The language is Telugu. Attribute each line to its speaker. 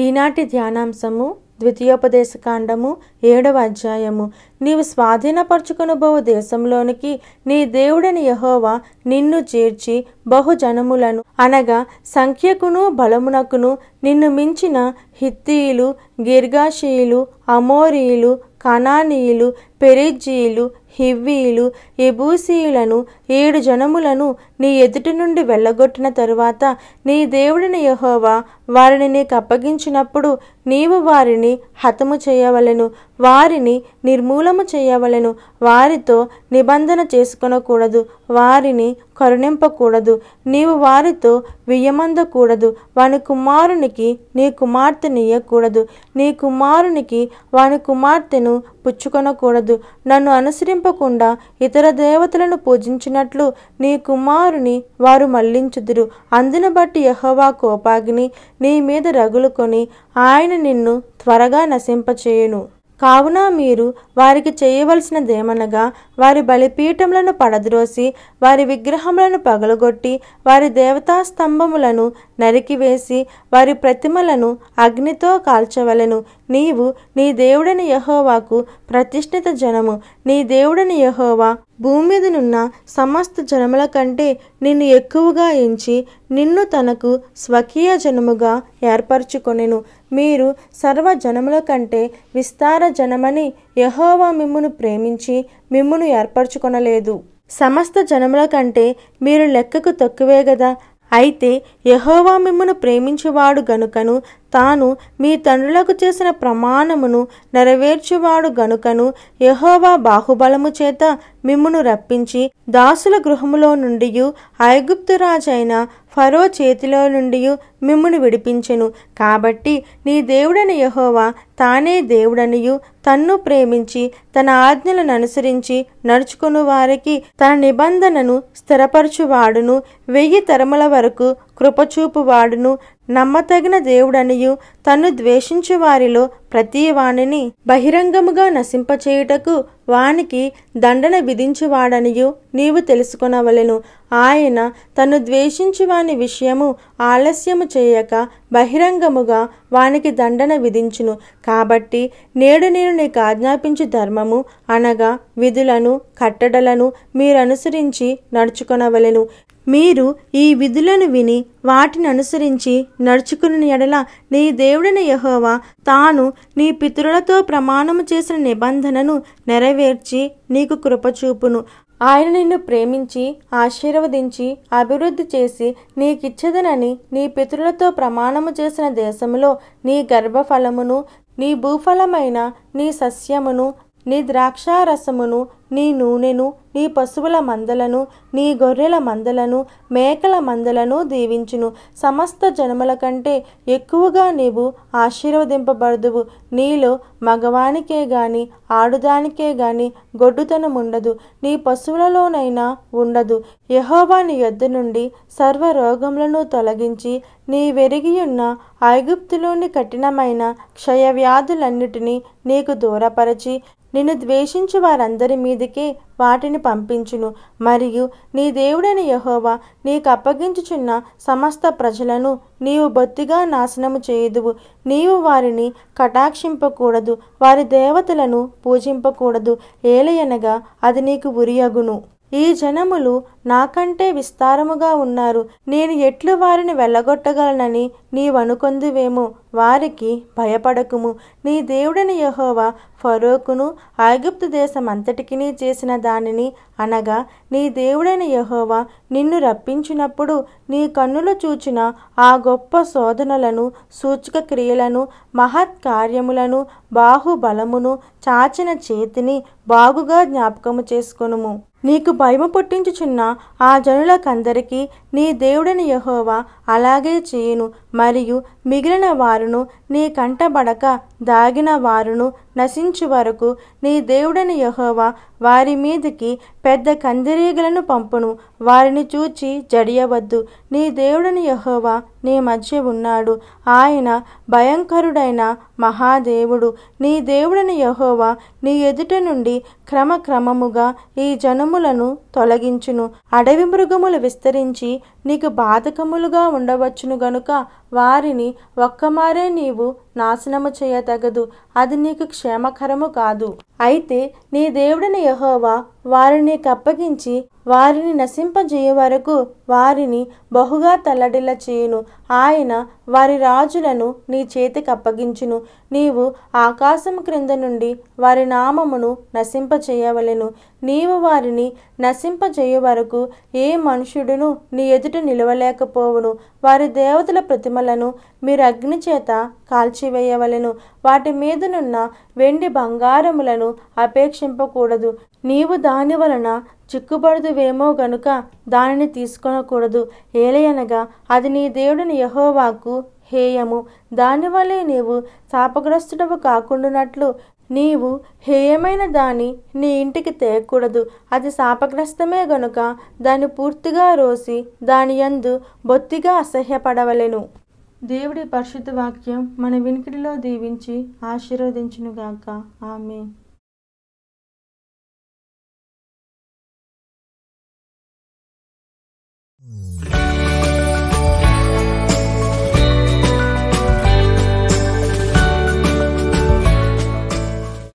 Speaker 1: ఈనాటి ధ్యానాంశము ద్వితీయోపదేశకాండము ఏడవ అధ్యాయము నీవు స్వాధీనపరుచుకునబో దేశంలోనికి నీ దేవుడని యహోవా నిన్ను చేర్చి బహుజనములను అనగా సంఖ్యకును బలమునకును నిన్ను మించిన హిత్తీయులు గిర్గాషీయులు అమోరీయులు కణానీయులు పెరిజీయులు హివ్వీలు ఎబూసీయులను ఏడు జనములను నీ ఎదుటి నుండి వెళ్ళగొట్టిన తరువాత నీ దేవుడిని యహోవా వారిని నీకు అప్పగించినప్పుడు నీవు వారిని హతము చేయవలెను వారిని నిర్మూలము చేయవలెను వారితో నిబంధన చేసుకొనకూడదు వారిని కరుణింపకూడదు నీవు వారితో వియ్యమందకూడదు వాని కుమారునికి నీ కుమార్తెనియ్యకూడదు నీ కుమారునికి వాని కుమార్తెను పుచ్చుకొనకూడదు నన్ను అనుసరింపకుండా ఇతర దేవతలను పూజించినట్లు నీ కుమారుని వారు మళ్లించుదురు అందున బట్టి యహోవా కోపాగ్ని నీ మీద రగులుకొని ఆయన నిన్ను త్వరగా నశింపచేయును కావున మీరు వారికి చేయవలసినదేమనగా వారి బలిపీఠములను పడద్రోసి వారి విగ్రహములను పగలగొట్టి వారి దేవతా స్తంభములను నరికివేసి వారి ప్రతిమలను అగ్నితో కాల్చవలను నీవు నీ దేవుడని యహోవాకు ప్రతిష్ఠిత జనము నీ దేవుడని యహోవా భూమి మీదనున్న సమస్త జనముల కంటే నిన్ను ఎక్కువగా ఎంచి నిన్ను తనకు స్వకీయ జనముగా ఏర్పరచుకొనెను మీరు సర్వ జనముల కంటే విస్తార జనమని యహోవా మిమ్మును ప్రేమించి మిమ్మును ఏర్పరచుకొనలేదు సమస్త జనముల కంటే మీరు లెక్కకు తక్కువే కదా అయితే యహోవా మిమ్మను ప్రేమించేవాడు గనుకను తాను మీ తండ్రులకు చేసిన ప్రమాణమును నెరవేర్చువాడు గనుకను యహోవా బాహుబలము చేత మిమ్మును రప్పించి దాసుల గృహములో నుండి ఐగుప్తు రాజైన ఫరో చేతిలో నుండి మిమ్మును విడిపించెను కాబట్టి నీ దేవుడని యహోవా తానే దేవుడనియు తన్ను ప్రేమించి తన ఆజ్ఞలను అనుసరించి నడుచుకుని వారికి తన నిబంధనను స్థిరపరచువాడును వెయ్యి తరముల వరకు కృపచూపువాడును నమ్మతగిన దేవుడనియు తను ద్వేషించు వారిలో ప్రతి వాణిని బహిరంగముగా నశింపచేయుటకు వానికి దండన విధించువాడనియు నీవు తెలుసుకొనవలెను ఆయన తను ద్వేషించు వాని విషయము ఆలస్యము చేయక బహిరంగముగా వానికి దండన విధించును కాబట్టి నేడు నేను నీకు ఆజ్ఞాపించు ధర్మము అనగా విధులను కట్టడలను మీరనుసరించి నడుచుకొనవలెను మీరు ఈ విధులను విని వాటిని అనుసరించి నడుచుకుని ఎడల నీ దేవుడిన యహోవా తాను నీ పితృలతో ప్రమాణము చేసిన నిబంధనను నెరవేర్చి నీకు కృపచూపును ఆయన నిన్ను ప్రేమించి ఆశీర్వదించి అభివృద్ధి చేసి నీకిచ్చదనని నీ పితృలతో ప్రమాణము చేసిన దేశంలో నీ గర్భఫలమును నీ భూఫలమైన నీ సస్యమును నీ ద్రాక్షారసమును నీ నూనెను నీ పశువుల మందలను నీ గొర్రెల మందలను మేకల మందలను దీవించును సమస్త జనముల కంటే ఎక్కువగా నీవు ఆశీర్వదింపబడదువు నీలో మగవానికే గాని ఆడుదానికే గాని గొడ్డుతనం ఉండదు నీ పశువులలోనైనా ఉండదు యహోవాని యొద్ద నుండి సర్వ రోగములను తొలగించి నీ వెరిగియున్న ఐగుప్తులోని కఠినమైన క్షయవ్యాధులన్నిటినీ నీకు దూరపరచి నిన్ను ద్వేషించు వారందరి మీద మీదికి వాటిని పంపించును మరియు నీ దేవుడైన యహోవా నీకు అప్పగించుచున్న సమస్త ప్రజలను నీవు బొత్తిగా నాశనము చేయదువు నీవు వారిని కటాక్షింపకూడదు వారి దేవతలను పూజింపకూడదు ఏలయనగా అది నీకు ఉరియగును ఈ జనములు నాకంటే విస్తారముగా ఉన్నారు నేను ఎట్లు వారిని వెళ్ళగొట్టగలనని నీవనుకొందివేమో వారికి భయపడకుము నీ దేవుడని యహోవా ఫరోకును ఐగుప్తు దేశమంతటికిని చేసిన దానిని అనగా నీ దేవుడైన యహోవా నిన్ను రప్పించినప్పుడు నీ కన్నులు చూచిన ఆ గొప్ప శోధనలను సూచక క్రియలను మహత్ కార్యములను బాహుబలమును చాచిన చేతిని బాగుగా జ్ఞాపకము చేసుకొనుము నీకు భయము పుట్టించుచున్న ఆ జనులకందరికీ నీ దేవుడని యహోవా అలాగే చేయును మరియు మిగిలిన వారును నీ కంటబడక దాగిన వారును నశించు వరకు నీ దేవుడని యహోవా వారి మీదికి పెద్ద కందిరీగలను పంపును వారిని చూచి జడియవద్దు నీ దేవుడని యహోవా నీ మధ్య ఉన్నాడు ఆయన భయంకరుడైన మహాదేవుడు నీ దేవుడని యహోవా నీ ఎదుట నుండి క్రమక్రమముగా ఈ జనములను తొలగించును అడవి మృగములు విస్తరించి నీకు బాధకములుగా ఉండవచ్చును గనుక వారిని ఒక్కమారే నీవు నాశనము చేయతగదు అది నీకు క్షేమకరము కాదు అయితే నీ దేవుడిని యహోవా వారిని కప్పగించి వారిని నశింపజేయ వరకు వారిని బహుగా తల్లడిల్ల చేయును ఆయన వారి రాజులను నీ చేతికి అప్పగించును నీవు ఆకాశం క్రింద నుండి వారి నామమును నశింపచేయవలెను నీవు వారిని నశింపజేయ వరకు ఏ మనుషుడును నీ ఎదుట నిలవలేకపోవును వారి దేవతల ప్రతిమలను మీరు అగ్ని చేత కాల్చి అణచివేయవలను వాటి మీదనున్న వెండి బంగారములను అపేక్షింపకూడదు నీవు దాని వలన చిక్కుబడుదువేమో గనుక దానిని తీసుకొనకూడదు ఏలయనగా అది నీ దేవుడిని యహోవాకు హేయము దానివల్లే నీవు శాపగ్రస్తుడవు కాకుండానట్లు నీవు హేయమైన దాని నీ ఇంటికి తేయకూడదు అది శాపగ్రస్తమే గనుక దాన్ని పూర్తిగా రోసి దాని యందు బొత్తిగా అసహ్యపడవలెను దేవుడి పరిశుద్ధ వాక్యం మన వినికిడిలో దీవించి ఆశీర్వదించునుగాక ఆమె